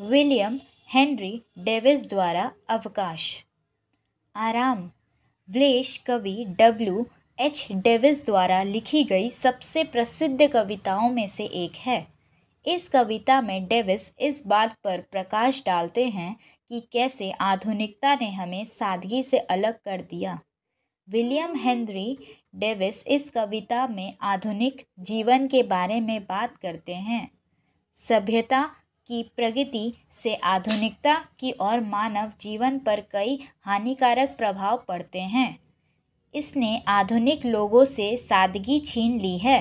William Henry Davis द्वारा अवकाश आराम व्लेश कवि डब्ल्यू एच डेविस द्वारा लिखी गई सबसे प्रसिद्ध कविताओं में से एक है इस कविता में डेविस इस बात पर प्रकाश डालते हैं कि कैसे आधुनिकता ने हमें सादगी से अलग कर दिया विलियम हेनरी डेविस इस कविता में आधुनिक जीवन के बारे में बात करते हैं सभ्यता की प्रगति से आधुनिकता की ओर मानव जीवन पर कई हानिकारक प्रभाव पड़ते हैं इसने आधुनिक लोगों से सादगी छीन ली है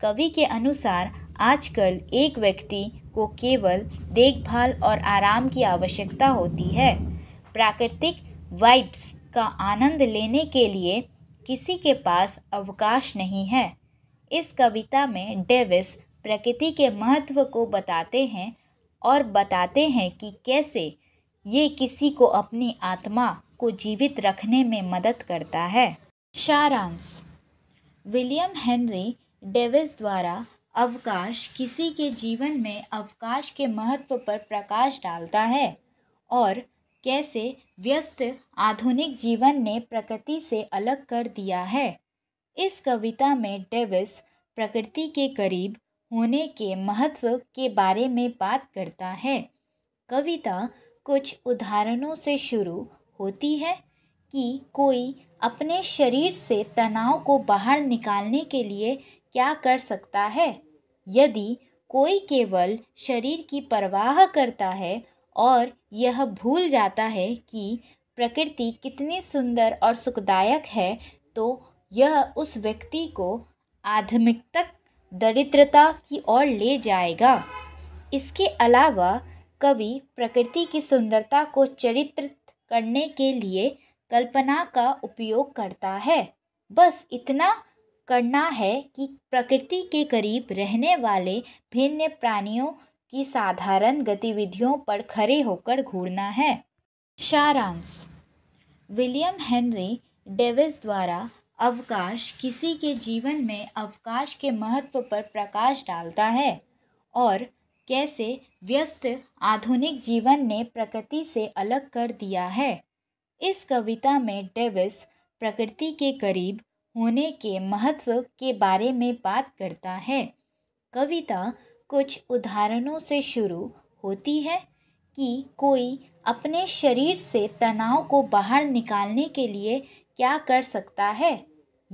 कवि के अनुसार आजकल एक व्यक्ति को केवल देखभाल और आराम की आवश्यकता होती है प्राकृतिक वाइब्स का आनंद लेने के लिए किसी के पास अवकाश नहीं है इस कविता में डेविस प्रकृति के महत्व को बताते हैं और बताते हैं कि कैसे ये किसी को अपनी आत्मा को जीवित रखने में मदद करता है सारांश विलियम हेनरी डेविस द्वारा अवकाश किसी के जीवन में अवकाश के महत्व पर प्रकाश डालता है और कैसे व्यस्त आधुनिक जीवन ने प्रकृति से अलग कर दिया है इस कविता में डेविस प्रकृति के करीब होने के महत्व के बारे में बात करता है कविता कुछ उदाहरणों से शुरू होती है कि कोई अपने शरीर से तनाव को बाहर निकालने के लिए क्या कर सकता है यदि कोई केवल शरीर की परवाह करता है और यह भूल जाता है कि प्रकृति कितनी सुंदर और सुखदायक है तो यह उस व्यक्ति को आध्यात्मिक दरिद्रता की ओर ले जाएगा इसके अलावा कवि प्रकृति की सुंदरता को चरित्रित करने के लिए कल्पना का उपयोग करता है बस इतना करना है कि प्रकृति के करीब रहने वाले भिन्न प्राणियों की साधारण गतिविधियों पर खड़े होकर घूरना है सारांश विलियम हेनरी डेविस द्वारा अवकाश किसी के जीवन में अवकाश के महत्व पर प्रकाश डालता है और कैसे व्यस्त आधुनिक जीवन ने प्रकृति से अलग कर दिया है इस कविता में डेविस प्रकृति के करीब होने के महत्व के बारे में बात करता है कविता कुछ उदाहरणों से शुरू होती है कि कोई अपने शरीर से तनाव को बाहर निकालने के लिए क्या कर सकता है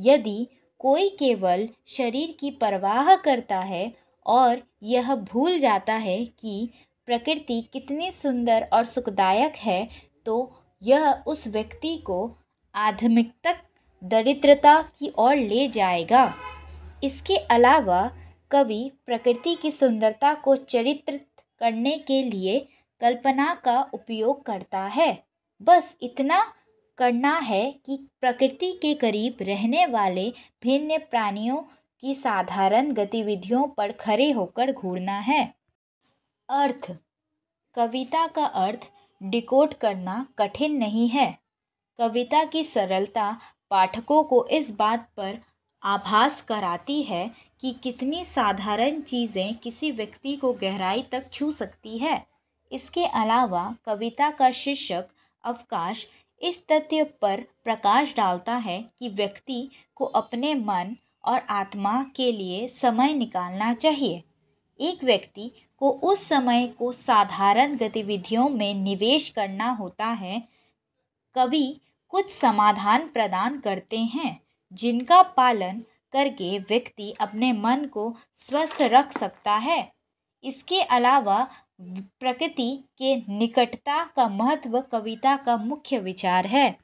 यदि कोई केवल शरीर की परवाह करता है और यह भूल जाता है कि प्रकृति कितनी सुंदर और सुखदायक है तो यह उस व्यक्ति को आध्मिक तक दरिद्रता की ओर ले जाएगा इसके अलावा कवि प्रकृति की सुंदरता को चरित्रित करने के लिए कल्पना का उपयोग करता है बस इतना करना है कि प्रकृति के करीब रहने वाले भिन्न प्राणियों की साधारण गतिविधियों पर खड़े होकर घूरना है अर्थ कविता का अर्थ डिकोड करना कठिन नहीं है कविता की सरलता पाठकों को इस बात पर आभास कराती है कि कितनी साधारण चीज़ें किसी व्यक्ति को गहराई तक छू सकती है इसके अलावा कविता का शीर्षक अवकाश इस तथ्य पर प्रकाश डालता है कि व्यक्ति को अपने मन और आत्मा के लिए समय निकालना चाहिए एक व्यक्ति को उस समय को साधारण गतिविधियों में निवेश करना होता है कवि कुछ समाधान प्रदान करते हैं जिनका पालन करके व्यक्ति अपने मन को स्वस्थ रख सकता है इसके अलावा प्रकृति के निकटता का महत्व कविता का मुख्य विचार है